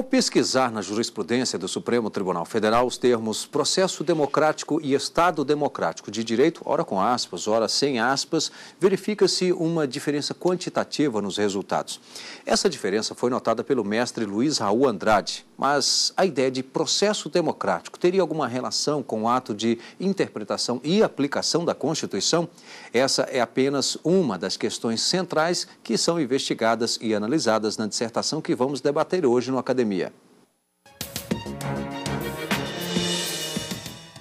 Ao pesquisar na jurisprudência do Supremo Tribunal Federal os termos processo democrático e Estado democrático de direito, ora com aspas, ora sem aspas, verifica-se uma diferença quantitativa nos resultados. Essa diferença foi notada pelo mestre Luiz Raul Andrade, mas a ideia de processo democrático teria alguma relação com o ato de interpretação e aplicação da Constituição? Essa é apenas uma das questões centrais que são investigadas e analisadas na dissertação que vamos debater hoje no Academia.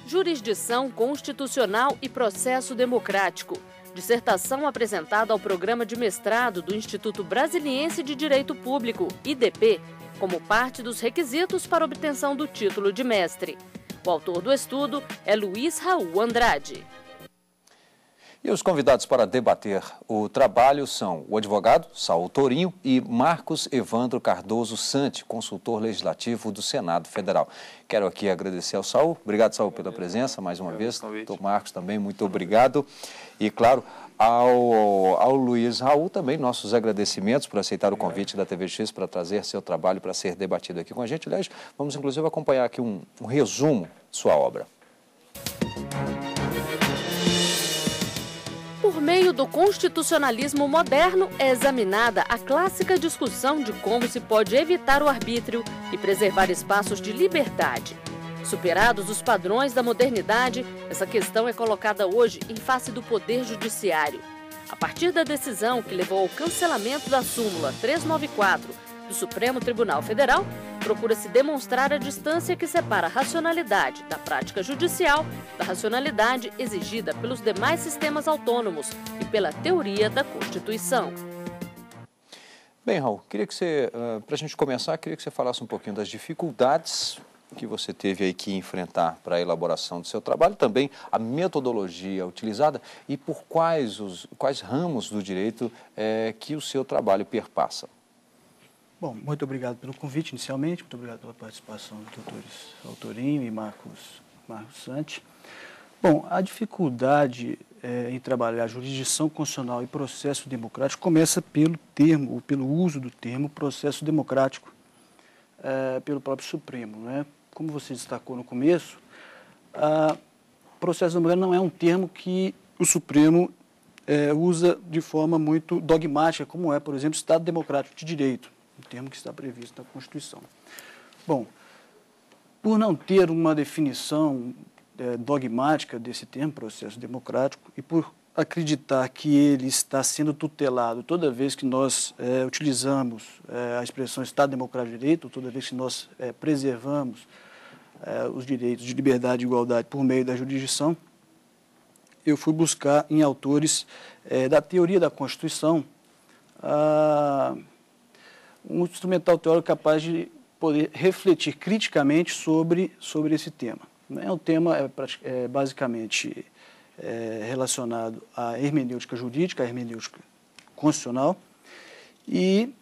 Jurisdição Constitucional e Processo Democrático. Dissertação apresentada ao programa de mestrado do Instituto Brasiliense de Direito Público, IDP, como parte dos requisitos para obtenção do título de mestre. O autor do estudo é Luiz Raul Andrade. E os convidados para debater o trabalho são o advogado Saul Torinho e Marcos Evandro Cardoso Sante, consultor legislativo do Senado Federal. Quero aqui agradecer ao Saul. Obrigado, Saul, pela presença mais uma vez. Doutor Marcos também, muito obrigado. E, claro, ao, ao Luiz Raul também, nossos agradecimentos por aceitar o convite da TVX para trazer seu trabalho para ser debatido aqui com a gente. Aliás, vamos inclusive acompanhar aqui um, um resumo de sua obra. Por meio do constitucionalismo moderno, é examinada a clássica discussão de como se pode evitar o arbítrio e preservar espaços de liberdade. Superados os padrões da modernidade, essa questão é colocada hoje em face do Poder Judiciário. A partir da decisão que levou ao cancelamento da súmula 394 do Supremo Tribunal Federal, procura-se demonstrar a distância que separa a racionalidade da prática judicial da racionalidade exigida pelos demais sistemas autônomos e pela teoria da Constituição. Bem, Raul, queria que você, eh, para a gente começar, queria que você falasse um pouquinho das dificuldades que você teve aí que enfrentar para a elaboração do seu trabalho, também a metodologia utilizada e por quais, os, quais ramos do direito é, que o seu trabalho perpassa. Bom, muito obrigado pelo convite inicialmente, muito obrigado pela participação dos doutores Autorinho e Marcos, Marcos Sante. Bom, a dificuldade é, em trabalhar jurisdição constitucional e processo democrático começa pelo termo, ou pelo uso do termo processo democrático é, pelo próprio Supremo. Né? como você destacou no começo, processo da mulher não é um termo que o Supremo é, usa de forma muito dogmática, como é, por exemplo, Estado Democrático de Direito, um termo que está previsto na Constituição. Bom, por não ter uma definição é, dogmática desse termo, processo democrático, e por acreditar que ele está sendo tutelado toda vez que nós é, utilizamos a expressão Estado Democrático de Direito, toda vez que nós preservamos é, os direitos de liberdade e igualdade por meio da jurisdição, eu fui buscar em autores é, da teoria da Constituição um instrumental teórico capaz de poder refletir criticamente sobre, sobre esse tema. Né? É um tema é, é basicamente é, relacionado à hermenêutica jurídica, à hermenêutica constitucional, e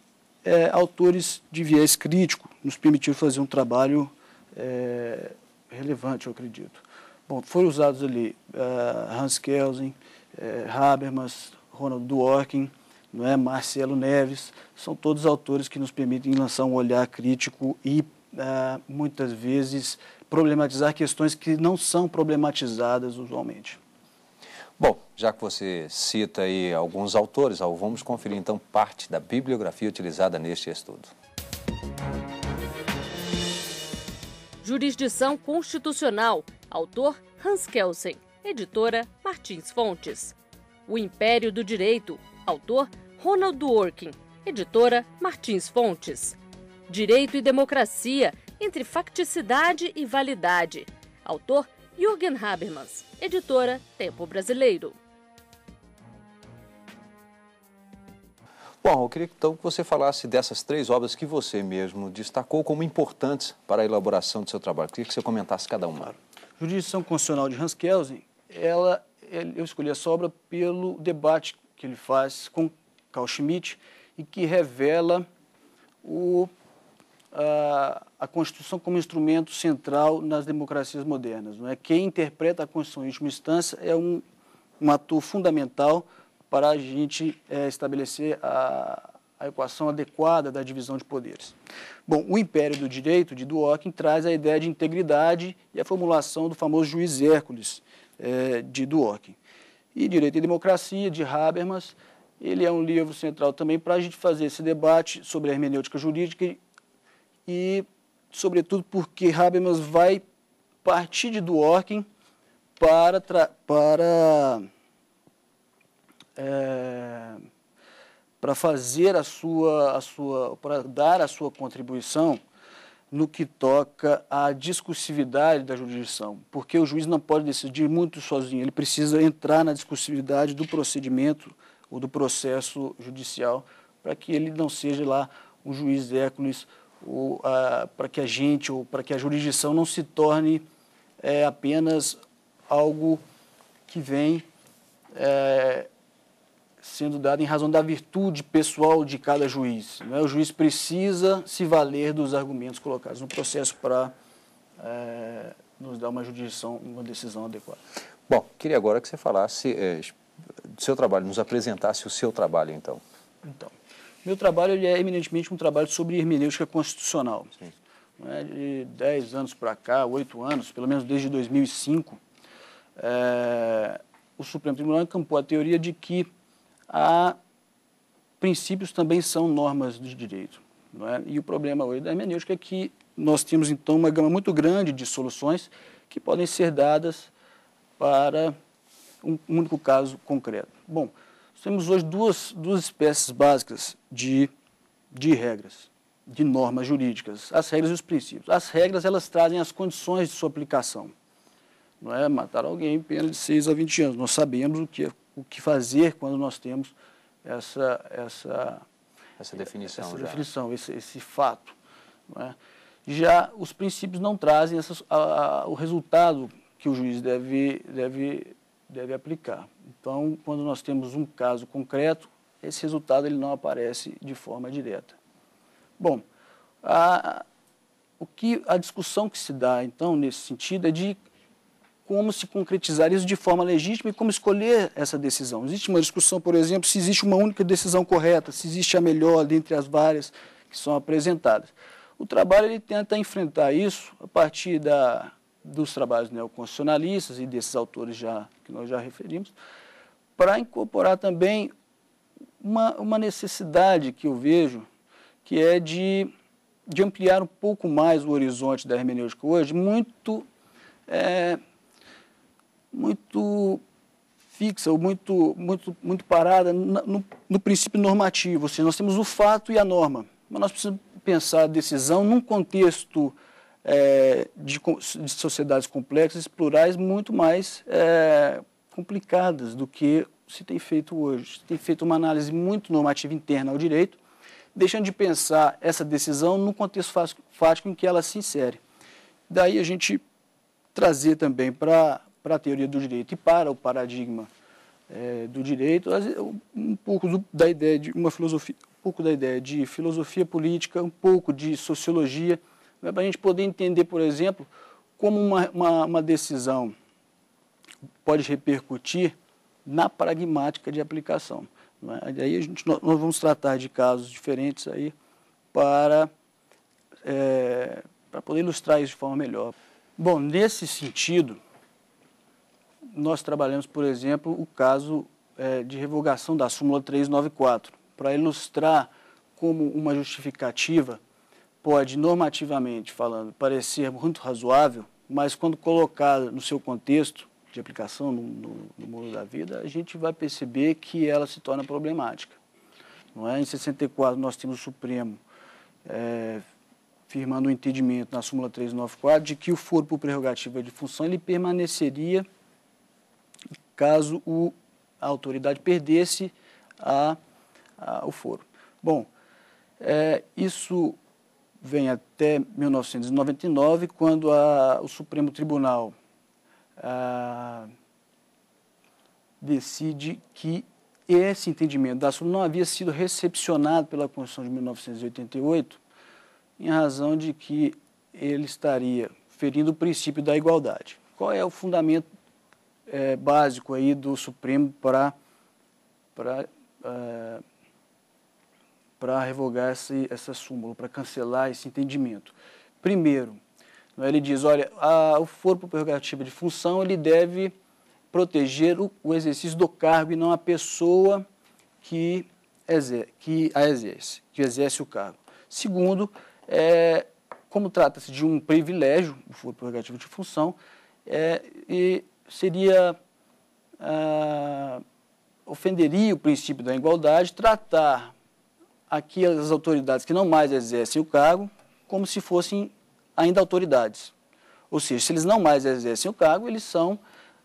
é, autores de viés crítico nos permitiram fazer um trabalho é, relevante, eu acredito. Bom, foram usados ali uh, Hans Kelsen, uh, Habermas, Ronald Dworkin, não é? Marcelo Neves, são todos autores que nos permitem lançar um olhar crítico e uh, muitas vezes problematizar questões que não são problematizadas usualmente. Bom, já que você cita aí alguns autores, vamos conferir então parte da bibliografia utilizada neste estudo. Jurisdição Constitucional, autor Hans Kelsen, editora Martins Fontes. O Império do Direito, autor Ronald Dworkin, editora Martins Fontes. Direito e Democracia, entre facticidade e validade, autor Jürgen Habermas, editora Tempo Brasileiro. Bom, eu queria então que você falasse dessas três obras que você mesmo destacou como importantes para a elaboração do seu trabalho. Eu queria que você comentasse cada uma. Claro. Jurisdição Constitucional de Hans Kelsen, ela, eu escolhi essa obra pelo debate que ele faz com Carl Schmitt e que revela o, a, a, Constituição como instrumento central nas democracias modernas. Não é? Quem interpreta a Constituição em última instância é um, um ator fundamental para a gente é, estabelecer a, a equação adequada da divisão de poderes. Bom, o Império do Direito, de Dworkin, traz a ideia de integridade e a formulação do famoso juiz Hércules, é, de Dworkin. E Direito e Democracia, de Habermas, ele é um livro central também para a gente fazer esse debate sobre a hermenêutica jurídica e, sobretudo, porque Habermas vai partir de Dworkin para, para é, eh, para fazer a sua, a sua para dar a sua contribuição no que toca à discursividade da jurisdição, porque o juiz não pode decidir muito sozinho, ele precisa entrar na discursividade do procedimento ou do processo judicial para que ele não seja lá um juiz Hércules ou ah, para que a gente ou para que a jurisdição não se torne é, apenas algo que vem é, sendo dada em razão da virtude pessoal de cada juiz. Né? O juiz precisa se valer dos argumentos colocados no processo para é, eh, nos dar uma jurisdição, uma decisão adequada. Bom, queria agora que você falasse é, do seu trabalho, nos apresentasse o seu trabalho, então. Então, meu trabalho ele é eminentemente um trabalho sobre hermenêutica constitucional. Sim. Né? De 10 anos para cá, 8 anos, pelo menos desde 2005, é, eh, o Supremo Tribunal encampou a teoria de que a princípios também são normas de direito. É? E o problema hoje da hermenêutica é que nós temos, então, uma gama muito grande de soluções que podem ser dadas para um único caso concreto. Bom, temos hoje duas, duas espécies básicas de, de regras, de normas jurídicas, as regras e os princípios. As regras, elas trazem as condições de sua aplicação. Não é matar alguém, pena de 6 a 20 anos. Nós sabemos o que é o que fazer quando nós temos essa, essa, essa definição, essa definição esse, esse, fato. É? Já os princípios não trazem essas, a, a, o resultado que o juiz deve, deve, deve aplicar. Então, quando nós temos um caso concreto, esse resultado ele não aparece de forma direta. Bom, a, o que, a discussão que se dá, então, nesse sentido, é de como se concretizar isso de forma legítima e como escolher essa decisão. Existe uma discussão, por exemplo, se existe uma única decisão correta, se existe a melhor dentre as várias que são apresentadas. O trabalho ele tenta enfrentar isso a partir da, dos trabalhos neoconstitucionalistas e desses autores já, que nós já referimos, para incorporar também uma, uma necessidade que eu vejo, que é de, de ampliar um pouco mais o horizonte da hermenêutica hoje, muito é, muito fixa ou muito, muito, muito parada no, no princípio normativo. Ou assim. seja, nós temos o fato e a norma, mas nós precisamos pensar a decisão num contexto é, de, de, sociedades complexas, plurais, muito mais é, complicadas do que se tem feito hoje. Se tem feito uma análise muito normativa interna ao direito, deixando de pensar essa decisão no contexto fático em que ela se insere. Daí a gente trazer também para para a teoria do direito e para o paradigma é, do direito, um pouco do, da ideia de uma filosofia, um pouco da ideia de filosofia política, um pouco de sociologia, né, para a gente poder entender, por exemplo, como uma, uma, uma decisão pode repercutir na pragmática de aplicação. É? Aí a gente, nós vamos tratar de casos diferentes aí para, é, para poder ilustrar isso de forma melhor. Bom, nesse sentido, nós trabalhamos, por exemplo, o caso é, de revogação da súmula 394, para ilustrar como uma justificativa pode, normativamente falando, parecer muito razoável, mas quando colocada no seu contexto de aplicação no, no, no mundo da vida, a gente vai perceber que ela se torna problemática. Não é? Em 64, nós temos o Supremo é, firmando o um entendimento na súmula 394 de que o foro por prerrogativa de função ele permaneceria caso o, a autoridade perdesse a, a, o foro. Bom, é, isso vem até 1999, quando a, o Supremo Tribunal decide que esse entendimento da súmula não havia sido recepcionado pela Constituição de 1988, em razão de que ele estaria ferindo o princípio da igualdade. Qual é o fundamento é, básico aí do Supremo para para é, para revogar esse, essa súmula, para cancelar esse entendimento. Primeiro, ele diz, olha, a, o foro prerrogativo de função, ele deve proteger o, o, exercício do cargo e não a pessoa que, exer, que a exerce, que exerce o cargo. Segundo, é, como trata-se de um privilégio, o foro prerrogativo de função, é, e seria ah, ofenderia o princípio da igualdade tratar aqui as autoridades que não mais exercem o cargo como se fossem ainda autoridades. Ou seja, se eles não mais exercem o cargo, eles são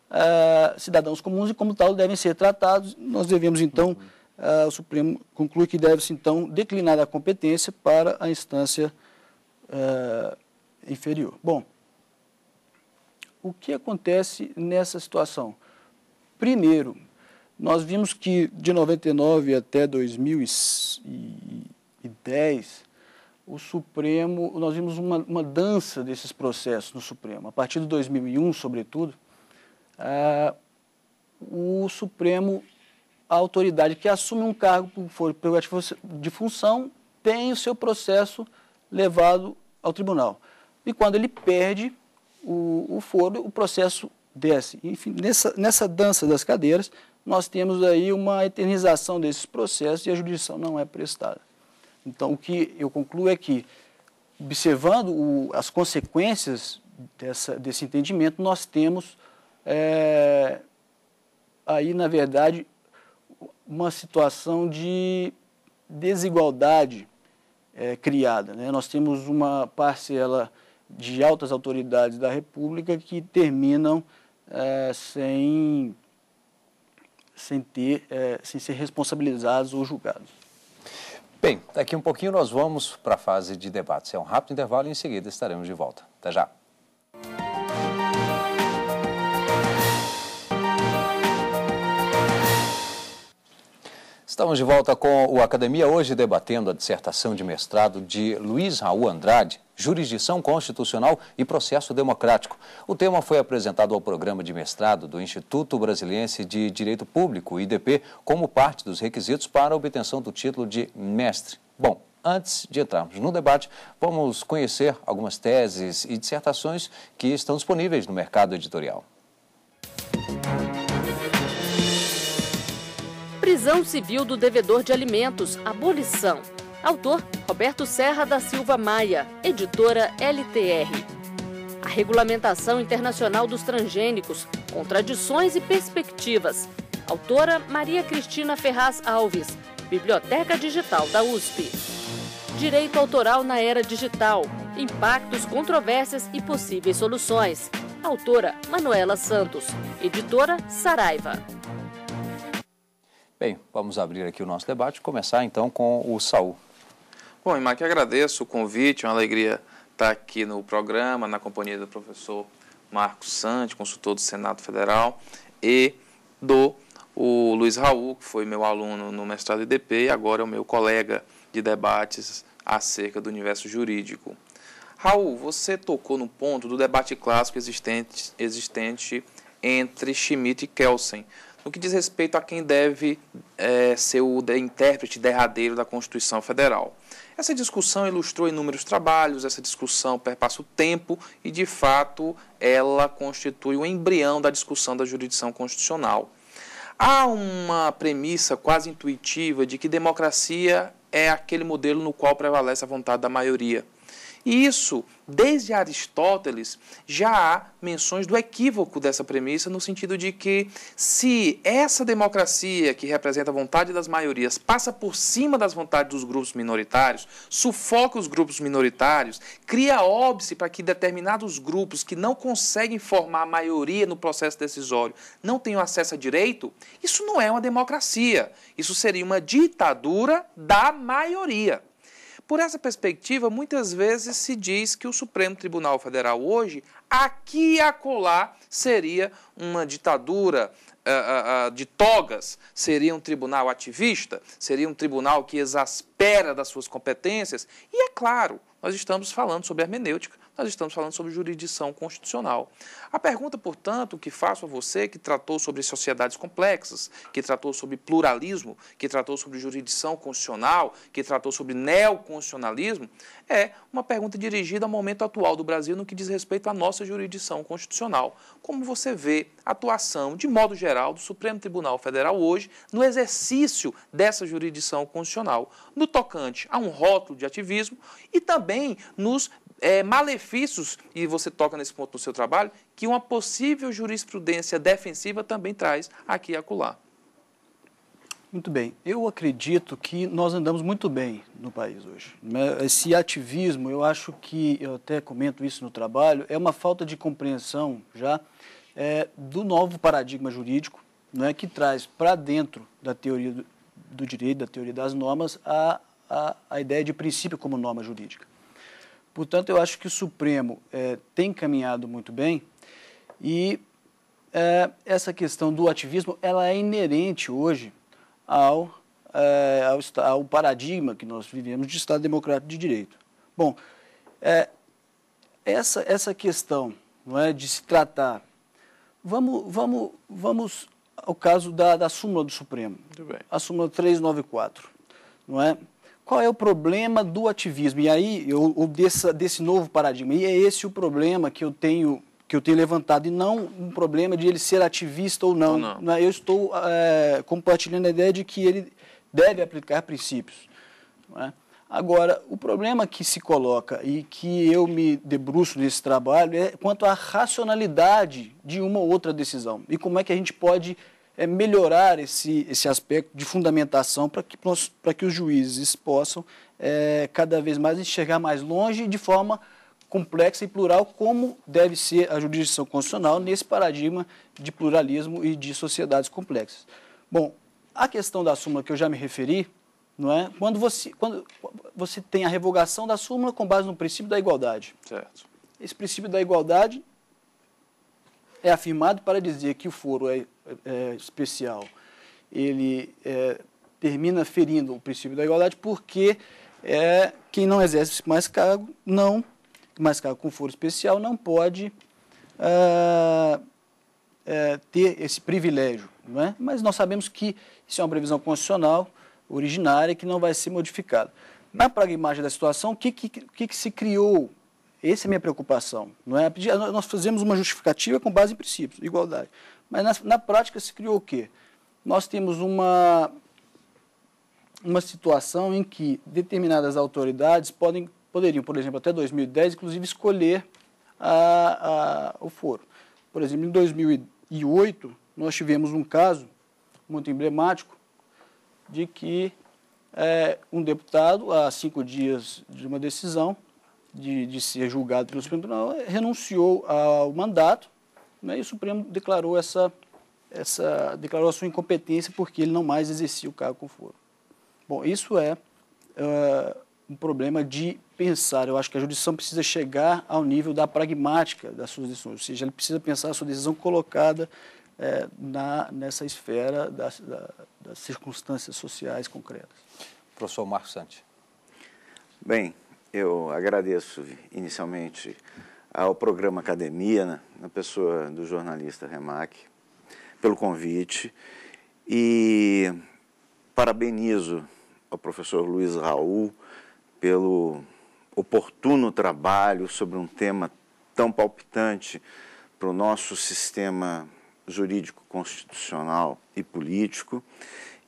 ah, cidadãos comuns e, como tal, devem ser tratados. Nós devemos, então, ah, o Supremo conclui que deve-se, então, declinar a competência para a instância ah, inferior. Bom, o que acontece nessa situação? Primeiro, nós vimos que de 99 até 2010, o Supremo, nós vimos uma, uma dança desses processos no Supremo. A partir de 2001, sobretudo, ah, o Supremo, a autoridade que assume um cargo por de função, tem o seu processo levado ao tribunal. E quando ele perde, o, o foro, o processo desce. Enfim, nessa, nessa dança das cadeiras, nós temos aí uma eternização desses processos e a jurisdição não é prestada. Então, o que eu concluo é que, observando o, as consequências dessa, desse entendimento, nós temos é, aí, na verdade, uma situação de desigualdade é, criada. Né? Nós temos uma parcela de altas autoridades da República que terminam é, sem, sem, ter, é, sem ser responsabilizados ou julgados. Bem, daqui um pouquinho nós vamos para a fase de debates. É um rápido intervalo e em seguida estaremos de volta. Até já. Estamos de volta com o Academia hoje debatendo a dissertação de mestrado de Luiz Raul Andrade, Jurisdição Constitucional e Processo Democrático. O tema foi apresentado ao programa de mestrado do Instituto Brasiliense de Direito Público, IDP, como parte dos requisitos para a obtenção do título de mestre. Bom, antes de entrarmos no debate, vamos conhecer algumas teses e dissertações que estão disponíveis no mercado editorial. revisão Civil do Devedor de Alimentos, Abolição. Autor Roberto Serra da Silva Maia, editora LTR. A regulamentação internacional dos transgênicos, contradições e perspectivas. Autora Maria Cristina Ferraz Alves, Biblioteca Digital da USP. Direito autoral na era digital, impactos, controvérsias e possíveis soluções. Autora Manuela Santos, editora Saraiva. Bem, vamos abrir aqui o nosso debate, começar então com o Saul. Bom, Imar, que agradeço o convite, é uma alegria estar aqui no programa, na companhia do professor Marcos Sante, consultor do Senado Federal, e do o Luiz Raul, que foi meu aluno no mestrado IDP e agora é o meu colega de debates acerca do universo jurídico. Raul, você tocou no ponto do debate clássico existente, existente entre Schmidt e Kelsen no que diz respeito a quem deve é, ser o intérprete derradeiro da Constituição Federal. Essa discussão ilustrou inúmeros trabalhos, essa discussão perpassa o tempo e, de fato, ela constitui o embrião da discussão da jurisdição constitucional. Há uma premissa quase intuitiva de que democracia é aquele modelo no qual prevalece a vontade da maioria. E isso, desde Aristóteles, já há menções do equívoco dessa premissa, no sentido de que se essa democracia que representa a vontade das maiorias passa por cima das vontades dos grupos minoritários, sufoca os grupos minoritários, cria óbice para que determinados grupos que não conseguem formar a maioria no processo decisório não tenham acesso a direito, isso não é uma democracia. Isso seria uma ditadura da maioria. Por essa perspectiva, muitas vezes se diz que o Supremo Tribunal Federal hoje, aqui e acolá, seria uma ditadura uh, uh, uh, de togas, seria um tribunal ativista, seria um tribunal que exaspera das suas competências. E é claro, nós estamos falando sobre hermenêutica, nós estamos falando sobre jurisdição constitucional. A pergunta, portanto, que faço a você, que tratou sobre sociedades complexas, que tratou sobre pluralismo, que tratou sobre jurisdição constitucional, que tratou sobre neoconstitucionalismo, é uma pergunta dirigida ao momento atual do Brasil no que diz respeito à nossa jurisdição constitucional. Como você vê a atuação, de modo geral, do Supremo Tribunal Federal hoje no exercício dessa jurisdição constitucional, no tocante a um rótulo de ativismo e também nos é, malefícios, e você toca nesse ponto no seu trabalho, que uma possível jurisprudência defensiva também traz aqui e acolá. Muito bem. Eu acredito que nós andamos muito bem no país hoje. Né? Esse ativismo, eu acho que, eu até comento isso no trabalho, é uma falta de compreensão já é, do novo paradigma jurídico, né, que traz para dentro da teoria do, do, direito, da teoria das normas, a, a, a ideia de princípio como norma jurídica. Portanto, eu acho que o Supremo é, tem caminhado muito bem e é, essa questão do ativismo ela é inerente hoje ao, é, ao, ao, paradigma que nós vivemos de Estado Democrático de Direito. Bom, é, essa, essa questão não é, de se tratar, vamos, vamos, vamos ao caso da, da súmula do Supremo, a súmula 394, não é? Qual é o problema do ativismo? E aí, eu, desse novo paradigma. E é esse o problema que eu tenho que eu tenho levantado e não um problema de ele ser ativista ou não. Ou não. Né? Eu estou é, compartilhando a ideia de que ele deve aplicar princípios. É? Agora, o problema que se coloca e que eu me debruço nesse trabalho é quanto à racionalidade de uma ou outra decisão e como é que a gente pode é melhorar esse, esse aspecto de fundamentação para que, que os juízes possam é, cada vez mais enxergar mais longe de forma complexa e plural como deve ser a jurisdição constitucional nesse paradigma de pluralismo e de sociedades complexas. Bom, a questão da súmula que eu já me referi, não é? Quando você, quando você tem a revogação da súmula com base no princípio da igualdade. Certo. Esse princípio da igualdade é afirmado para dizer que o foro é é, é, especial, ele é, termina ferindo o princípio da igualdade porque é, quem não exerce mais cargo não mais cargo com foro especial não pode é, é, ter esse privilégio, não é? Mas nós sabemos que isso é uma previsão constitucional originária que não vai ser modificada. Na pragmática da situação, o que, que, que, que se criou? Essa é a minha preocupação. Não é? Nós fazemos uma justificativa com base em princípios, igualdade. Mas na, na prática se criou o quê? Nós temos uma, uma situação em que determinadas autoridades podem, poderiam, por exemplo, até 2010, inclusive, escolher a, a, o foro. Por exemplo, em 2008, nós tivemos um caso muito emblemático de que é, um deputado, há cinco dias de uma decisão de, de ser julgado pelo Supremo Tribunal, renunciou ao mandato né? E o Supremo declarou essa, essa declarou a sua incompetência porque ele não mais exercia o cargo com foro. Bom, isso é uh, um problema de pensar. Eu acho que a judição precisa chegar ao nível da pragmática das suas decisões, ou seja, ele precisa pensar a sua decisão colocada eh, na, nessa esfera das, da, das circunstâncias sociais concretas. Professor Marcos Santi Bem, eu agradeço inicialmente ao programa Academia, né, na pessoa do jornalista Remac, pelo convite. E parabenizo ao professor Luiz Raul pelo oportuno trabalho sobre um tema tão palpitante para o nosso sistema jurídico constitucional e político.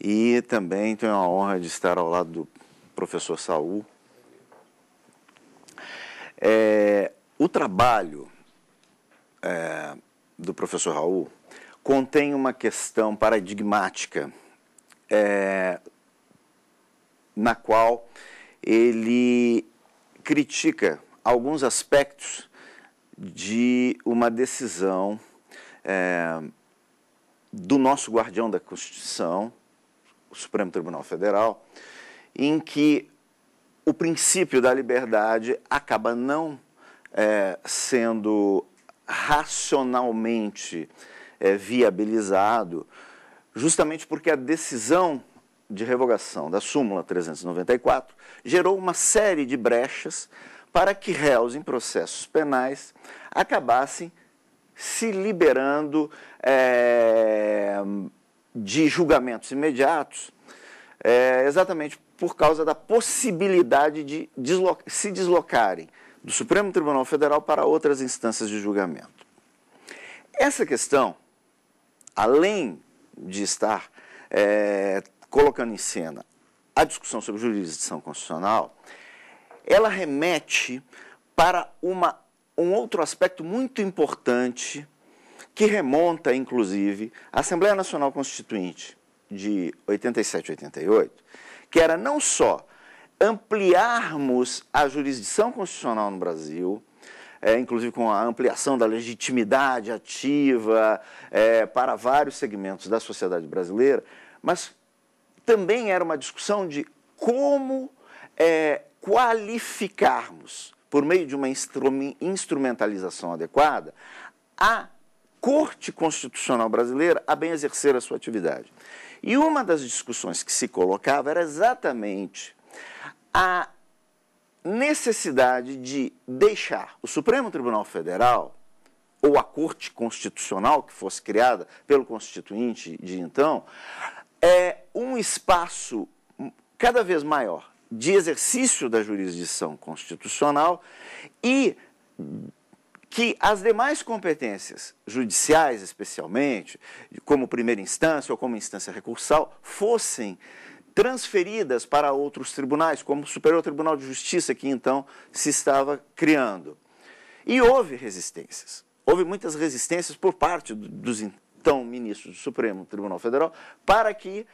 E também tenho a honra de estar ao lado do professor Saul. É, o trabalho é, do professor Raul contém uma questão paradigmática é, na qual ele critica alguns aspectos de uma decisão é, do nosso guardião da Constituição, o Supremo Tribunal Federal, em que o princípio da liberdade acaba não é, sendo racionalmente é, viabilizado, justamente porque a decisão de revogação da súmula 394 gerou uma série de brechas para que réus em processos penais acabassem se liberando é, de julgamentos imediatos, é, exatamente por causa da possibilidade de se deslocarem do Supremo Tribunal Federal para outras instâncias de julgamento. Essa questão, além de estar é, colocando em cena a discussão sobre jurisdição constitucional, ela remete para uma, um outro aspecto muito importante que remonta, inclusive, à Assembleia Nacional Constituinte de 87 e 88, que era não só ampliarmos a jurisdição constitucional no Brasil, é, inclusive com a ampliação da legitimidade ativa é, para vários segmentos da sociedade brasileira, mas também era uma discussão de como é, qualificarmos, por meio de uma instrumentalização adequada, a Corte Constitucional Brasileira a bem exercer a sua atividade. E uma das discussões que se colocava era exatamente a necessidade de deixar o Supremo Tribunal Federal ou a Corte Constitucional que fosse criada pelo Constituinte de então, é um espaço cada vez maior de exercício da jurisdição constitucional e que as demais competências judiciais, especialmente, como primeira instância ou como instância recursal, fossem transferidas para outros tribunais, como o Superior Tribunal de Justiça, que então se estava criando. E houve resistências. Houve muitas resistências por parte dos então ministros do Supremo Tribunal Federal para que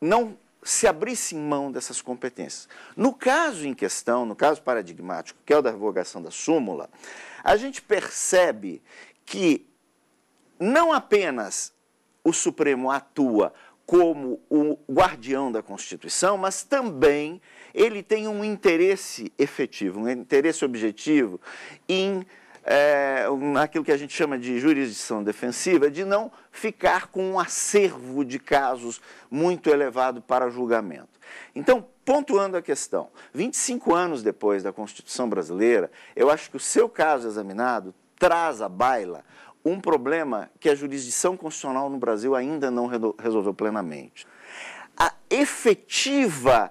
não se abrisse mão dessas competências. No caso em questão, no caso paradigmático, que é o da revogação da súmula, a gente percebe que não apenas o Supremo atua como o guardião da Constituição, mas também ele tem um interesse efetivo, um interesse objetivo em é, naquilo que a gente chama de jurisdição defensiva, de não ficar com um acervo de casos muito elevado para julgamento. Então, pontuando a questão, 25 anos depois da Constituição brasileira, eu acho que o seu caso examinado traz à baila um problema que a jurisdição constitucional no Brasil ainda não resolveu plenamente. A efetiva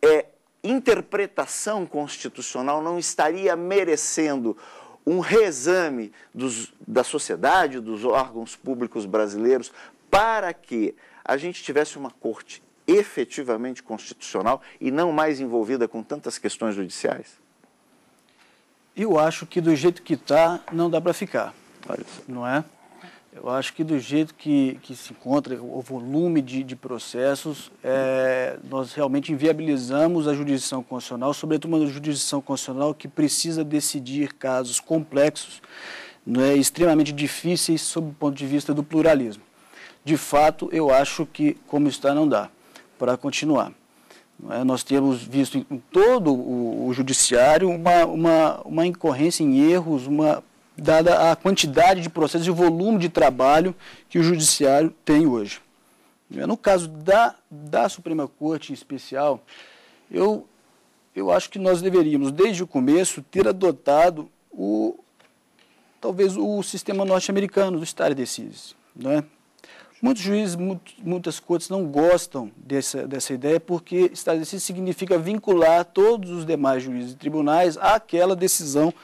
é, interpretação constitucional não estaria merecendo um reexame dos, da sociedade, dos órgãos públicos brasileiros, para que a gente tivesse uma corte efetivamente constitucional e não mais envolvida com tantas questões judiciais? Eu acho que do jeito que está, não dá para ficar. Não é? Eu acho que do jeito que, que se encontra o volume de, de processos, é, nós realmente inviabilizamos a jurisdição constitucional, sobretudo uma jurisdição constitucional que precisa decidir casos complexos, é extremamente difíceis sob o ponto de vista do pluralismo. De fato, eu acho que, como está, não dá para continuar. É? Nós temos visto em todo o, o judiciário uma, uma, uma incorrência em erros, uma dada a quantidade de processos e o volume de trabalho que o judiciário tem hoje. É, no caso da, da Suprema Corte em especial, eu, eu acho que nós deveríamos, desde o começo, ter adotado o, talvez o sistema norte-americano do stare decisis. Né? Muitos juízes, muitas cortes não gostam dessa, dessa ideia porque stare decisis significa vincular todos os demais juízes e tribunais àquela decisão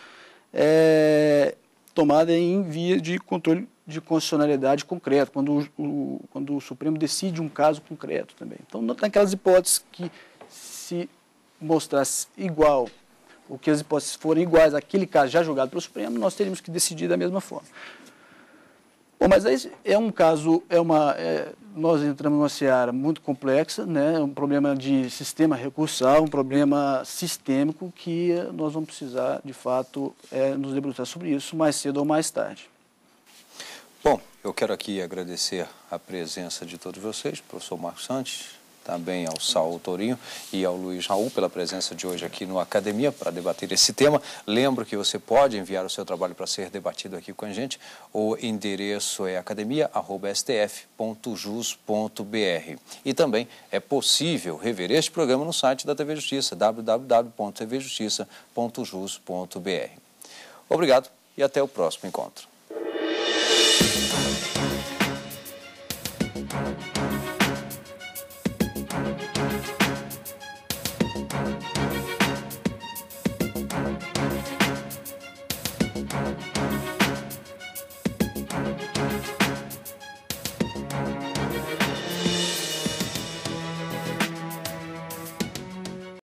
é, tomada em via de controle de constitucionalidade concreto, quando o, o, quando o Supremo decide um caso concreto também. Então, não aquelas hipóteses que se mostrasse igual, ou que as hipóteses forem iguais àquele caso já julgado pelo Supremo, nós teríamos que decidir da mesma forma. Bom, mas aí é um caso, é uma, é, nós entramos numa seara muito complexa, né? um problema de sistema recursal, um problema sistêmico que nós vamos precisar, de fato, é, nos debruçar sobre isso mais cedo ou mais tarde. Bom, eu quero aqui agradecer a presença de todos vocês, professor Marcos Santos, também ao Saul Torinho e ao Luiz Raul pela presença de hoje aqui no Academia para debater esse tema. Lembro que você pode enviar o seu trabalho para ser debatido aqui com a gente. O endereço é academia.stf.jus.br. E também é possível rever este programa no site da TV Justiça, www.tvjustiça.jus.br. Obrigado e até o próximo encontro.